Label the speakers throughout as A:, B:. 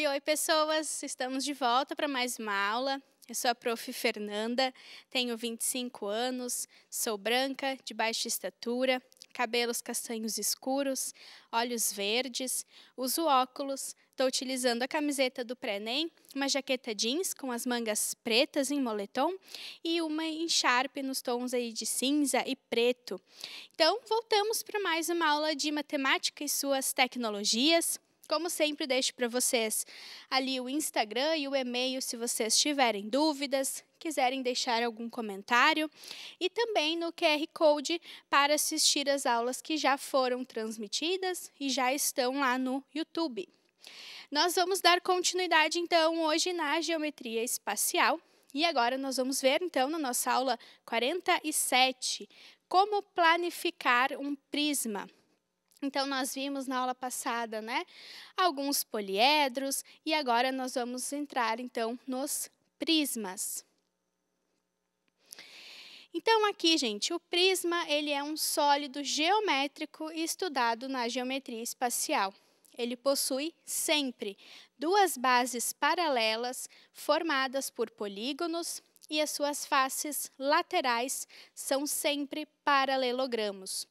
A: Oi, oi, pessoas! Estamos de volta para mais uma aula. Eu sou a prof. Fernanda, tenho 25 anos, sou branca, de baixa estatura, cabelos castanhos escuros, olhos verdes, uso óculos, estou utilizando a camiseta do pré-NEM, uma jaqueta jeans com as mangas pretas em moletom e uma em sharp nos tons aí de cinza e preto. Então, voltamos para mais uma aula de matemática e suas tecnologias. Como sempre, deixo para vocês ali o Instagram e o e-mail se vocês tiverem dúvidas, quiserem deixar algum comentário e também no QR Code para assistir as aulas que já foram transmitidas e já estão lá no YouTube. Nós vamos dar continuidade então hoje na geometria espacial e agora nós vamos ver então na nossa aula 47 como planificar um prisma. Então, nós vimos na aula passada né, alguns poliedros e agora nós vamos entrar, então, nos prismas. Então, aqui, gente, o prisma ele é um sólido geométrico estudado na geometria espacial. Ele possui sempre duas bases paralelas formadas por polígonos e as suas faces laterais são sempre paralelogramos.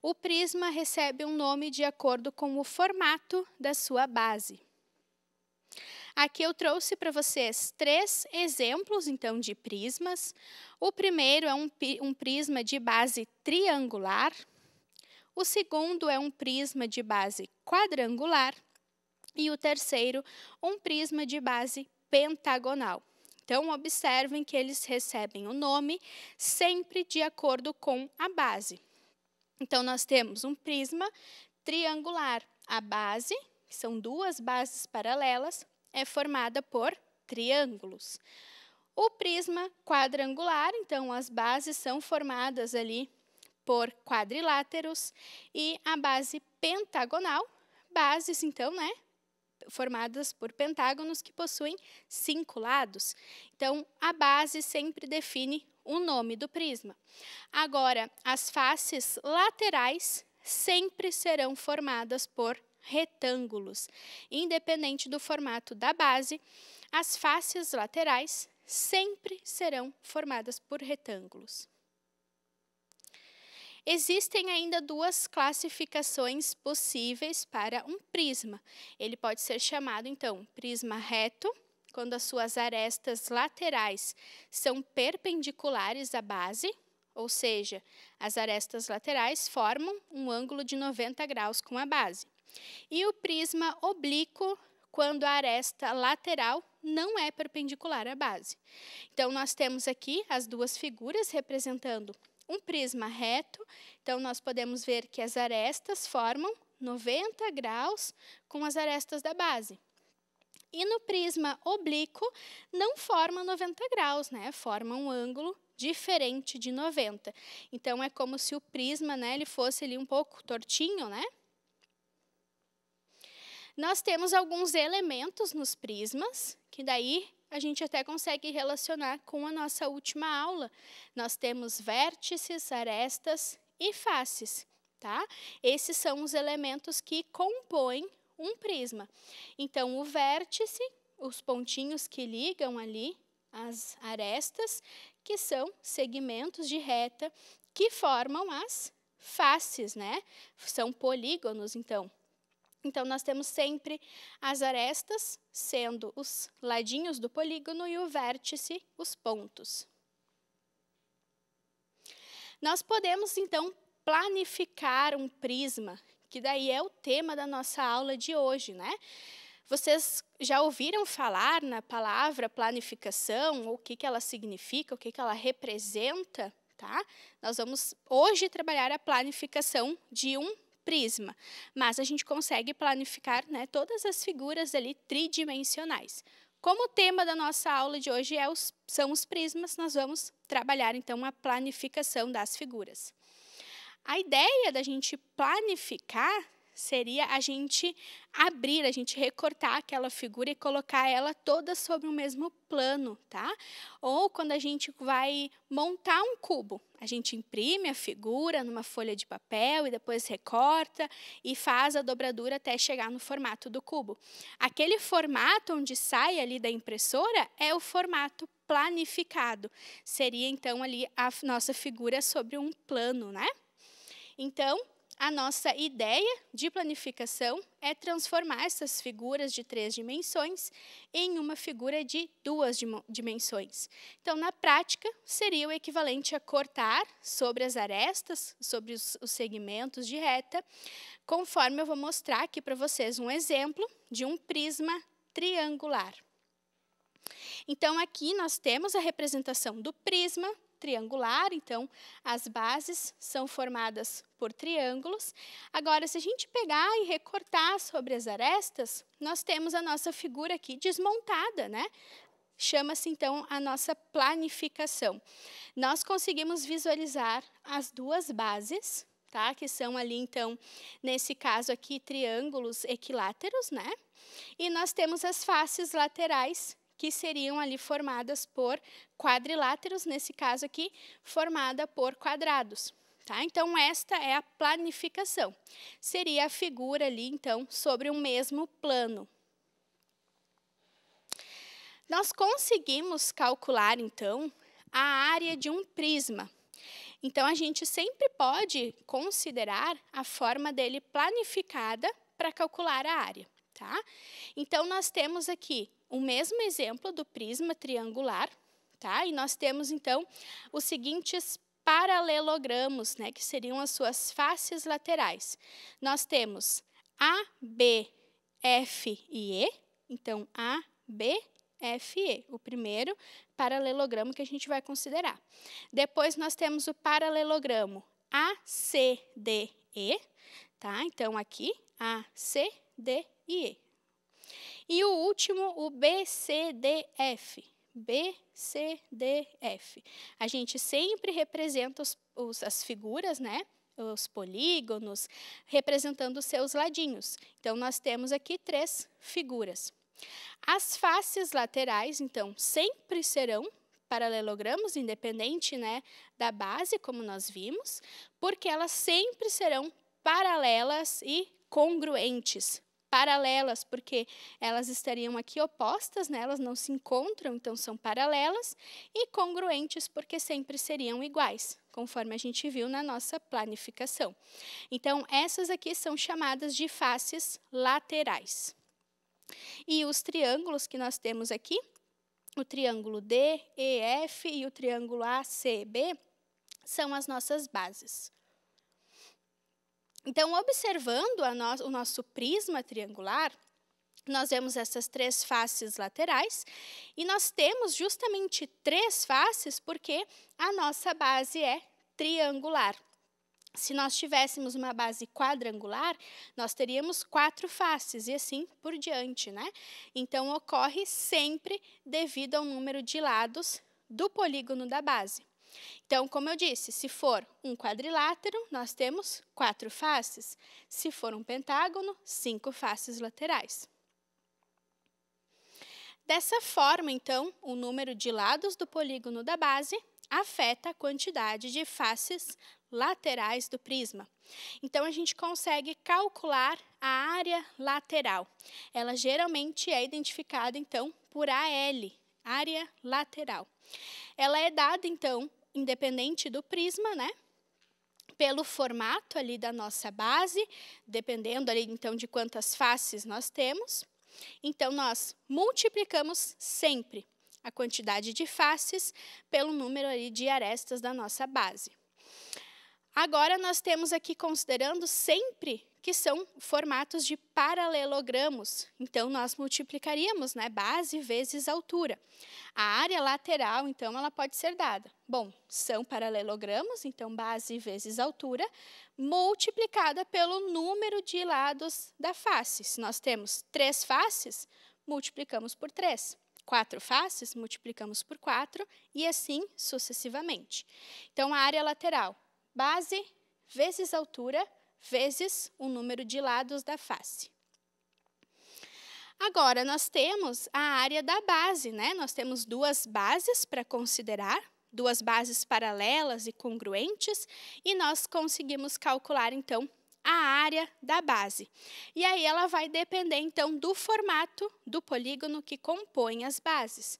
A: O prisma recebe um nome de acordo com o formato da sua base. Aqui eu trouxe para vocês três exemplos, então, de prismas. O primeiro é um, um, prisma de base triangular. O segundo é um prisma de base quadrangular. E o terceiro, um prisma de base pentagonal. Então, observem que eles recebem o nome sempre de acordo com a base. Então, nós temos um prisma triangular. A base, que são duas bases paralelas, é formada por triângulos. O prisma quadrangular, então, as bases são formadas ali por quadriláteros. E a base pentagonal, bases, então, né, formadas por pentágonos que possuem cinco lados. Então, a base sempre define o nome do prisma. Agora, as faces laterais sempre serão formadas por retângulos. Independente do formato da base, as faces laterais sempre serão formadas por retângulos. Existem ainda duas classificações possíveis para um prisma. Ele pode ser chamado, então, prisma reto, quando as suas arestas laterais são perpendiculares à base, ou seja, as arestas laterais formam um ângulo de 90 graus com a base. E o prisma oblíquo, quando a aresta lateral não é perpendicular à base. Então, nós temos aqui as duas figuras representando um prisma reto, então nós podemos ver que as arestas formam 90 graus com as arestas da base. E no prisma oblíquo não forma 90 graus, né? Forma um ângulo diferente de 90. Então é como se o prisma, né, ele fosse ali um pouco tortinho, né? Nós temos alguns elementos nos prismas, que daí a gente até consegue relacionar com a nossa última aula. Nós temos vértices, arestas e faces, tá? Esses são os elementos que compõem um prisma. Então, o vértice, os pontinhos que ligam ali as arestas, que são segmentos de reta que formam as faces, né? São polígonos, então, então, nós temos sempre as arestas sendo os ladinhos do polígono e o vértice, os pontos. Nós podemos, então, planificar um prisma, que daí é o tema da nossa aula de hoje, né? Vocês já ouviram falar na palavra planificação, o que, que ela significa, o que, que ela representa? Tá? Nós vamos hoje trabalhar a planificação de um prisma, mas a gente consegue planificar né, todas as figuras ali tridimensionais. Como o tema da nossa aula de hoje é os, são os prismas, nós vamos trabalhar então a planificação das figuras. A ideia da gente planificar seria a gente abrir, a gente recortar aquela figura e colocar ela toda sobre o mesmo plano, tá? Ou quando a gente vai montar um cubo, a gente imprime a figura numa folha de papel e depois recorta e faz a dobradura até chegar no formato do cubo. Aquele formato onde sai ali da impressora é o formato planificado. Seria então ali a nossa figura sobre um plano, né? Então, a nossa ideia de planificação é transformar essas figuras de três dimensões em uma figura de duas dimensões. Então, na prática, seria o equivalente a cortar sobre as arestas, sobre os, segmentos de reta, conforme eu vou mostrar aqui para vocês um exemplo de um prisma triangular. Então, aqui nós temos a representação do prisma, triangular, então as bases são formadas por triângulos. Agora, se a gente pegar e recortar sobre as arestas, nós temos a nossa figura aqui desmontada, né? Chama-se então a nossa planificação. Nós conseguimos visualizar as duas bases, tá? Que são ali então, nesse caso aqui, triângulos equiláteros, né? E nós temos as faces laterais que seriam ali formadas por quadriláteros, nesse caso aqui, formada por quadrados. Tá? Então, esta é a planificação. Seria a figura ali, então, sobre um mesmo plano. Nós conseguimos calcular, então, a área de um prisma. Então, a gente sempre pode considerar a forma dele planificada para calcular a área. Tá? Então, nós temos aqui o mesmo exemplo do prisma triangular, tá? E nós temos então os seguintes paralelogramos, né, que seriam as suas faces laterais. Nós temos A, B, F e E, então A, B, F e E, o primeiro paralelogramo que a gente vai considerar. Depois nós temos o paralelogramo A, C, D, E, tá? Então aqui A, C, D e E. E o último, o BCDF. BCDF. A gente sempre representa os, os, as figuras, né? os polígonos, representando os seus ladinhos. Então, nós temos aqui três figuras. As faces laterais, então, sempre serão paralelogramos, independente né, da base, como nós vimos, porque elas sempre serão paralelas e congruentes, paralelas, porque elas estariam aqui opostas, né? elas não se encontram, então são paralelas, e congruentes, porque sempre seriam iguais, conforme a gente viu na nossa planificação. Então, essas aqui são chamadas de faces laterais. E os triângulos que nós temos aqui, o triângulo DEF e o triângulo ACB, são as nossas bases. Então, observando no o nosso prisma triangular, nós vemos essas três faces laterais e nós temos justamente três faces porque a nossa base é triangular. Se nós tivéssemos uma base quadrangular, nós teríamos quatro faces e assim por diante, né? Então ocorre sempre devido ao número de lados do polígono da base. Então, como eu disse, se for um quadrilátero, nós temos quatro faces. Se for um pentágono, cinco faces laterais. Dessa forma, então, o número de lados do polígono da base afeta a quantidade de faces laterais do prisma. Então, a gente consegue calcular a área lateral. Ela geralmente é identificada, então, por AL, área lateral. Ela é dada, então, independente do prisma, né? Pelo formato ali da nossa base, dependendo ali então de quantas faces nós temos. Então nós multiplicamos sempre a quantidade de faces pelo número ali de arestas da nossa base. Agora nós temos aqui considerando sempre que são formatos de paralelogramos. Então, nós multiplicaríamos né, base vezes altura. A área lateral, então, ela pode ser dada. Bom, são paralelogramos, então base vezes altura, multiplicada pelo número de lados da face. Se nós temos três faces, multiplicamos por três quatro faces, multiplicamos por quatro e assim sucessivamente. Então, a área lateral, base vezes altura, vezes o número de lados da face. Agora, nós temos a área da base, né? Nós temos duas bases para considerar, duas bases paralelas e congruentes, e nós conseguimos calcular, então, a área da base. E aí ela vai depender, então, do formato do polígono que compõe as bases.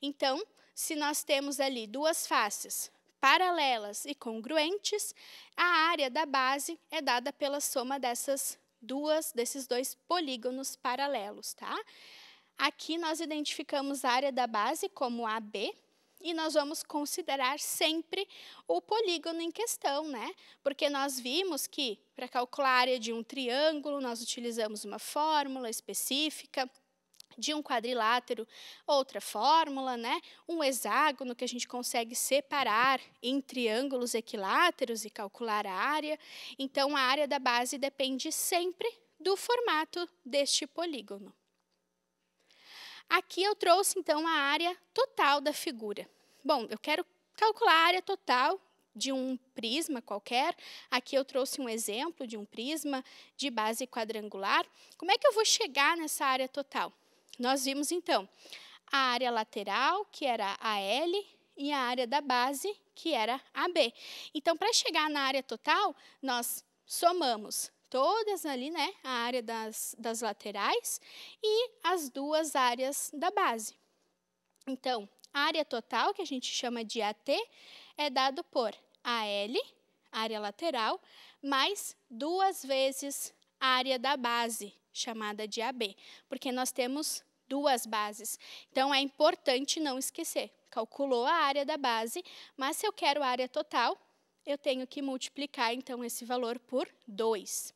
A: Então, se nós temos ali duas faces paralelas e congruentes, a área da base é dada pela soma dessas duas desses dois polígonos paralelos, tá? Aqui nós identificamos a área da base como AB e nós vamos considerar sempre o polígono em questão, né? Porque nós vimos que para calcular a área de um triângulo nós utilizamos uma fórmula específica, de um quadrilátero, outra fórmula, né? Um hexágono que a gente consegue separar em triângulos equiláteros e calcular a área. Então, a área da base depende sempre do formato deste polígono. Aqui eu trouxe, então, a área total da figura. Bom, eu quero calcular a área total de um prisma qualquer. Aqui eu trouxe um exemplo de um prisma de base quadrangular. Como é que eu vou chegar nessa área total? Nós vimos então a área lateral, que era a L, e a área da base, que era a B. Então, para chegar na área total, nós somamos todas ali, né, a área das, das laterais e as duas áreas da base. Então, a área total, que a gente chama de AT, é dado por AL, área lateral, mais duas vezes a área da base, chamada de AB, porque nós temos duas bases. Então, é importante não esquecer. Calculou a área da base, mas se eu quero a área total, eu tenho que multiplicar, então, esse valor por 2.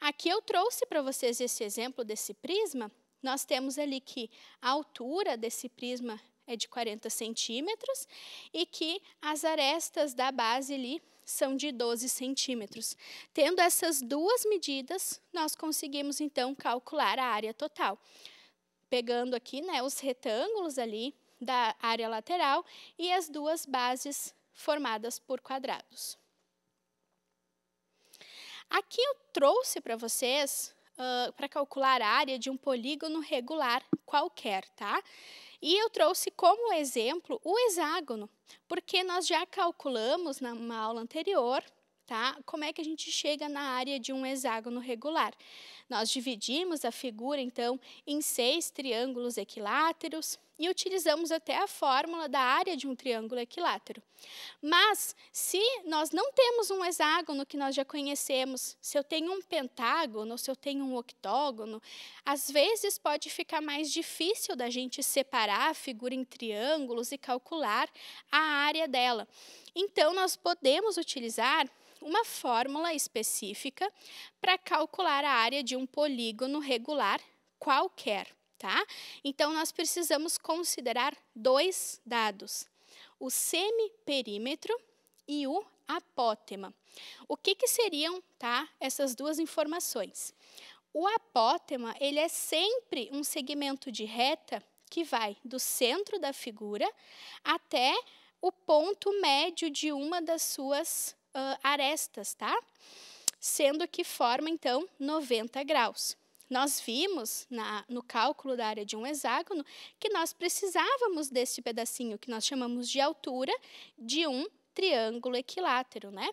A: Aqui eu trouxe para vocês esse exemplo desse prisma. Nós temos ali que a altura desse prisma é de 40 centímetros e que as arestas da base ali são de 12 centímetros. Tendo essas duas medidas, nós conseguimos, então, calcular a área total. Pegando aqui né, os retângulos ali da área lateral e as duas bases formadas por quadrados. Aqui eu trouxe para vocês uh, para calcular a área de um polígono regular qualquer, tá? E eu trouxe como exemplo o hexágono, porque nós já calculamos numa aula anterior tá? Como é que a gente chega na área de um hexágono regular? Nós dividimos a figura, então, em seis triângulos equiláteros e utilizamos até a fórmula da área de um triângulo equilátero. Mas, se nós não temos um hexágono que nós já conhecemos, se eu tenho um pentágono, se eu tenho um octógono, às vezes pode ficar mais difícil da gente separar a figura em triângulos e calcular a área dela. Então, nós podemos utilizar uma fórmula específica para calcular a área de um polígono regular qualquer. Tá? Então, nós precisamos considerar dois dados, o semiperímetro e o apótema. O que, que seriam tá, essas duas informações? O apótema ele é sempre um segmento de reta que vai do centro da figura até o ponto médio de uma das suas uh, arestas, tá? Sendo que forma, então, 90 graus. Nós vimos na, no cálculo da área de um hexágono que nós precisávamos desse pedacinho que nós chamamos de altura de um triângulo equilátero, né?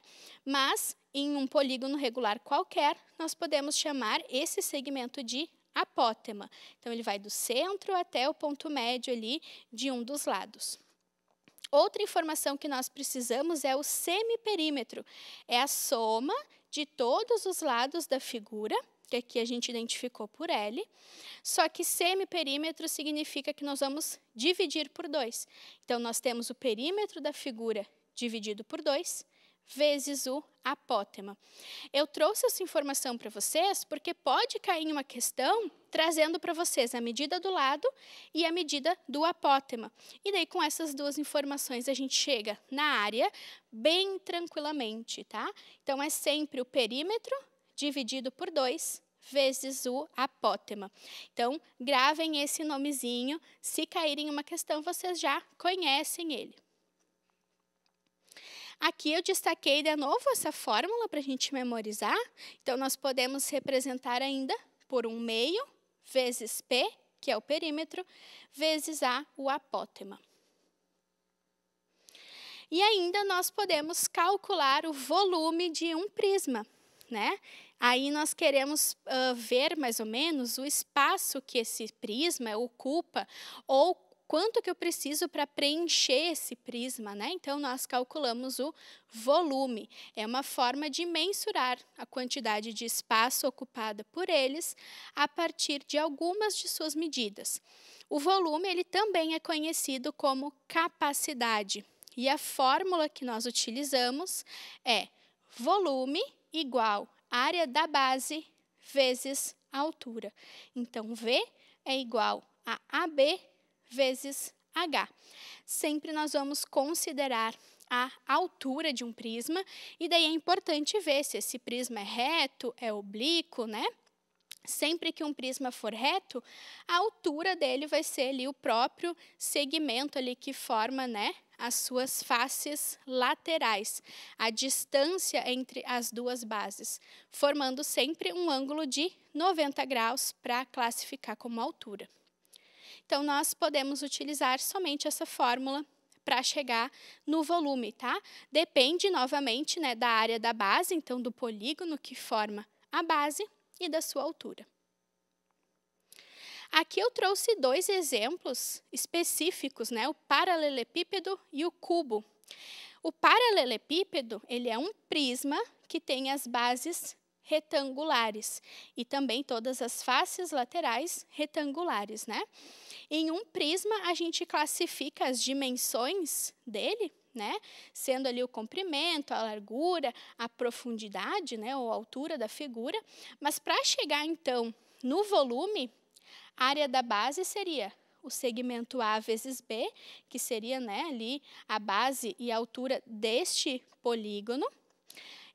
A: Mas em um polígono regular qualquer, nós podemos chamar esse segmento de apótema. Então ele vai do centro até o ponto médio ali de um dos lados. Outra informação que nós precisamos é o semiperímetro. É a soma de todos os lados da figura, que aqui a gente identificou por L. Só que semiperímetro significa que nós vamos dividir por 2. Então, nós temos o perímetro da figura dividido por 2 vezes o apótema. Eu trouxe essa informação para vocês porque pode cair em uma questão trazendo para vocês a medida do lado e a medida do apótema. E daí com essas duas informações a gente chega na área bem tranquilamente, tá? Então é sempre o perímetro dividido por 2 vezes o apótema. Então, gravem esse nomezinho, se cair em uma questão vocês já conhecem ele. Aqui eu destaquei de novo essa fórmula para a gente memorizar. Então, nós podemos representar ainda por um meio, vezes P, que é o perímetro, vezes A, o apótema. E ainda nós podemos calcular o volume de um prisma. Né? Aí nós queremos uh, ver mais ou menos o espaço que esse prisma ocupa ou quanto que eu preciso para preencher esse prisma, né? Então nós calculamos o volume. É uma forma de mensurar a quantidade de espaço ocupada por eles a partir de algumas de suas medidas. O volume ele também é conhecido como capacidade. E a fórmula que nós utilizamos é volume igual área da base vezes altura. Então, V é igual a AB vezes H. Sempre nós vamos considerar a altura de um prisma, e daí é importante ver se esse prisma é reto, é oblíquo, né? Sempre que um prisma for reto, a altura dele vai ser ali o próprio segmento ali que forma, né, as suas faces laterais, a distância entre as duas bases, formando sempre um ângulo de 90 graus para classificar como altura. Então, nós podemos utilizar somente essa fórmula para chegar no volume, tá? Depende, novamente, né, da área da base, então do polígono que forma a base e da sua altura. Aqui eu trouxe dois exemplos específicos, né, o paralelepípedo e o cubo. O paralelepípedo, ele é um prisma que tem as bases retangulares e também todas as faces laterais retangulares, né? Em um prisma, a gente classifica as dimensões dele né? Sendo ali o comprimento, a largura, a profundidade, né? Ou a altura da figura. Mas para chegar então no volume, a área da base seria o segmento A vezes B, que seria né, ali a base e a altura deste polígono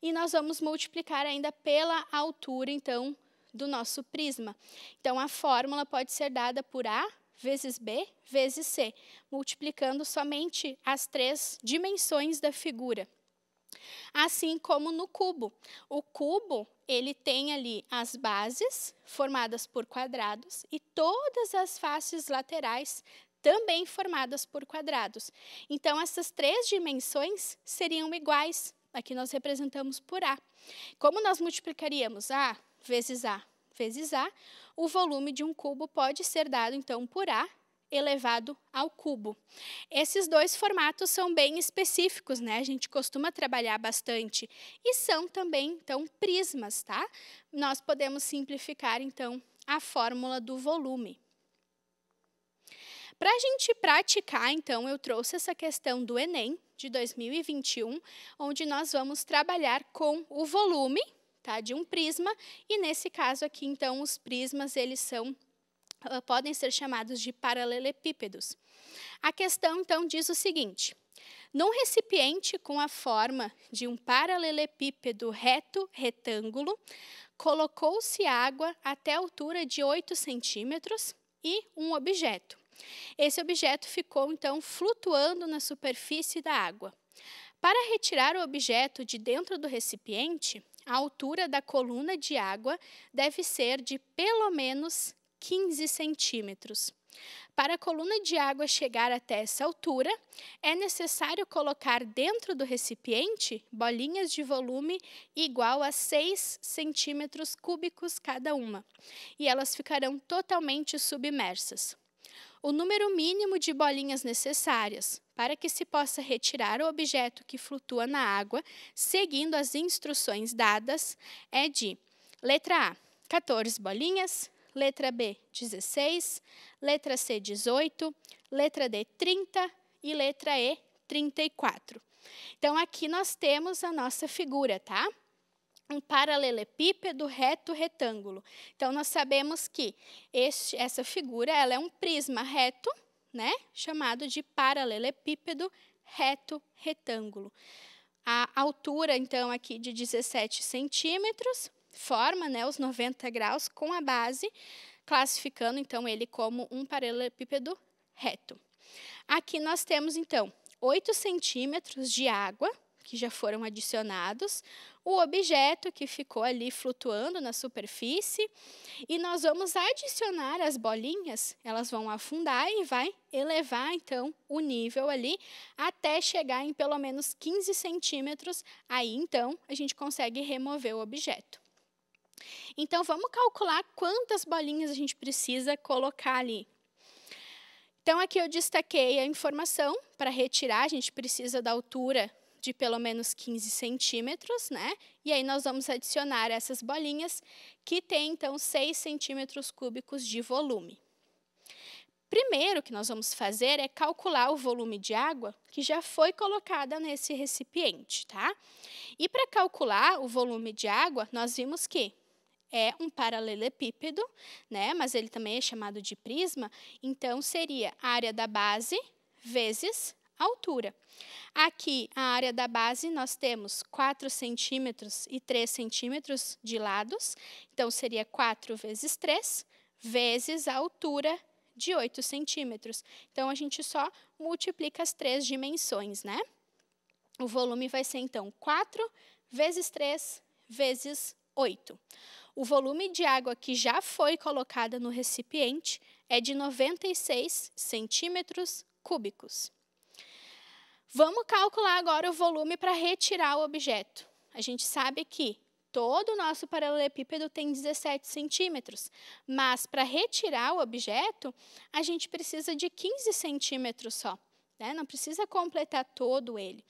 A: e nós vamos multiplicar ainda pela altura, então, do nosso prisma. Então, a fórmula pode ser dada por A vezes B vezes C, multiplicando somente as três dimensões da figura. Assim como no cubo. O cubo, ele tem ali as bases formadas por quadrados e todas as faces laterais também formadas por quadrados. Então, essas três dimensões seriam iguais Aqui nós representamos por A. Como nós multiplicaríamos A vezes A vezes A, o volume de um cubo pode ser dado, então, por A elevado ao cubo. Esses dois formatos são bem específicos, né? A gente costuma trabalhar bastante e são também, então, prismas, tá? Nós podemos simplificar, então, a fórmula do volume. Para a gente praticar, então, eu trouxe essa questão do Enem de 2021, onde nós vamos trabalhar com o volume tá, de um prisma, e nesse caso aqui, então, os prismas, eles são ah, podem ser chamados de paralelepípedos. A questão, então, diz o seguinte: num recipiente com a forma de um paralelepípedo reto retângulo, colocou-se água até a altura de 8 centímetros e um objeto. Esse objeto ficou então flutuando na superfície da água. Para retirar o objeto de dentro do recipiente, a altura da coluna de água deve ser de pelo menos 15 centímetros. Para a coluna de água chegar até essa altura, é necessário colocar dentro do recipiente bolinhas de volume igual a 6 centímetros cúbicos cada uma, e elas ficarão totalmente submersas o número mínimo de bolinhas necessárias para que se possa retirar o objeto que flutua na água, seguindo as instruções dadas, é de letra A, 14 bolinhas, letra B, 16, letra C, 18, letra D, 30 e letra E, 34. Então, aqui nós temos a nossa figura, tá? um paralelepípedo reto retângulo. Então, nós sabemos que este, essa figura ela é um prisma reto, né, chamado de paralelepípedo reto retângulo. A altura, então, aqui de 17 centímetros, forma né, os 90 graus com a base, classificando, então, ele como um paralelepípedo reto. Aqui nós temos, então, 8 centímetros de água, que já foram adicionados, o objeto que ficou ali flutuando na superfície, e nós vamos adicionar as bolinhas, elas vão afundar e vai elevar então o nível ali até chegar em pelo menos 15 centímetros, aí então a gente consegue remover o objeto. Então vamos calcular quantas bolinhas a gente precisa colocar ali. Então, aqui eu destaquei a informação para retirar, a gente precisa da altura de pelo menos 15 centímetros, né? E aí nós vamos adicionar essas bolinhas que tem então 6 centímetros cúbicos de volume. Primeiro que nós vamos fazer é calcular o volume de água que já foi colocada nesse recipiente, tá? E para calcular o volume de água, nós vimos que é um paralelepípedo, né? Mas ele também é chamado de prisma, então seria a área da base vezes altura. Aqui, a área da base, nós temos 4 centímetros e 3 centímetros de lados, então seria 4 vezes 3, vezes a altura de 8 centímetros. Então, a gente só multiplica as três dimensões, né? O volume vai ser, então, 4 vezes 3 vezes 8. O volume de água que já foi colocada no recipiente é de 96 centímetros cúbicos. Vamos calcular agora o volume para retirar o objeto. A gente sabe que todo o nosso paralelepípedo tem 17 centímetros, mas para retirar o objeto, a gente precisa de 15 centímetros só. Né? Não precisa completar todo ele.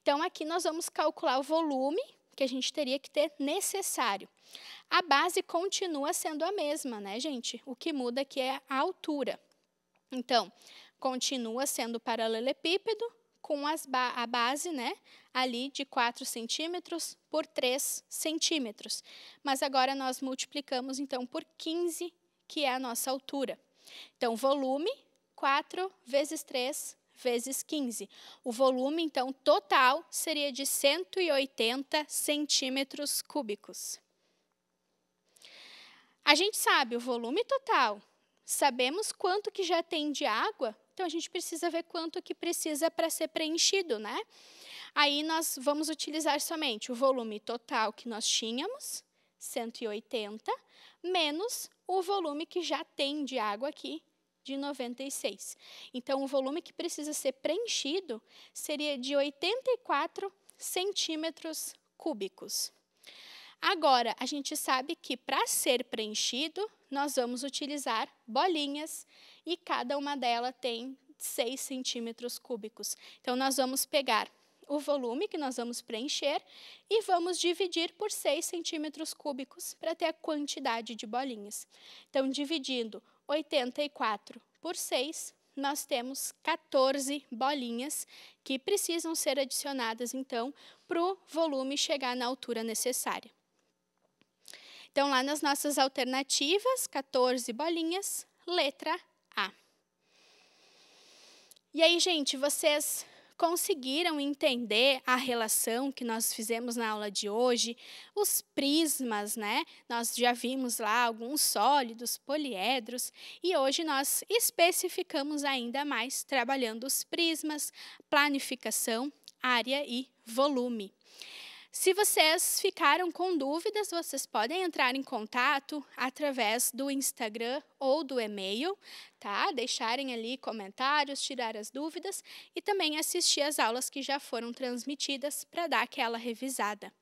A: Então, aqui nós vamos calcular o volume que a gente teria que ter necessário. A base continua sendo a mesma, né, gente? O que muda aqui é a altura. Então, continua sendo paralelepípedo, com ba a base né, ali de 4 centímetros por 3 centímetros. Mas agora nós multiplicamos então por 15, que é a nossa altura. Então, volume 4 vezes 3 vezes 15. O volume, então, total seria de 180 centímetros cúbicos. A gente sabe o volume total, sabemos quanto que já tem de água então a gente precisa ver quanto que precisa para ser preenchido, né? Aí nós vamos utilizar somente o volume total que nós tínhamos, 180, menos o volume que já tem de água aqui, de 96. Então, o volume que precisa ser preenchido seria de 84 centímetros cúbicos. Agora, a gente sabe que para ser preenchido, nós vamos utilizar bolinhas e cada uma delas tem 6 centímetros cúbicos. Então, nós vamos pegar o volume que nós vamos preencher e vamos dividir por 6 centímetros cúbicos para ter a quantidade de bolinhas. Então, dividindo 84 por 6, nós temos 14 bolinhas que precisam ser adicionadas, então, para o volume chegar na altura necessária. Então, lá nas nossas alternativas, 14 bolinhas, letra A. E aí, gente, vocês conseguiram entender a relação que nós fizemos na aula de hoje, os prismas, né? Nós já vimos lá alguns sólidos, poliedros, e hoje nós especificamos ainda mais trabalhando os prismas, planificação, área e volume. Se vocês ficaram com dúvidas, vocês podem entrar em contato através do Instagram ou do e-mail, tá? Deixarem ali comentários, tirar as dúvidas e também assistir as aulas que já foram transmitidas para dar aquela revisada.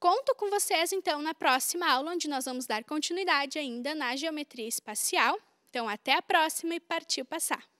A: Conto com vocês então na próxima aula, onde nós vamos dar continuidade ainda na geometria espacial. Então, até a próxima e partiu passar!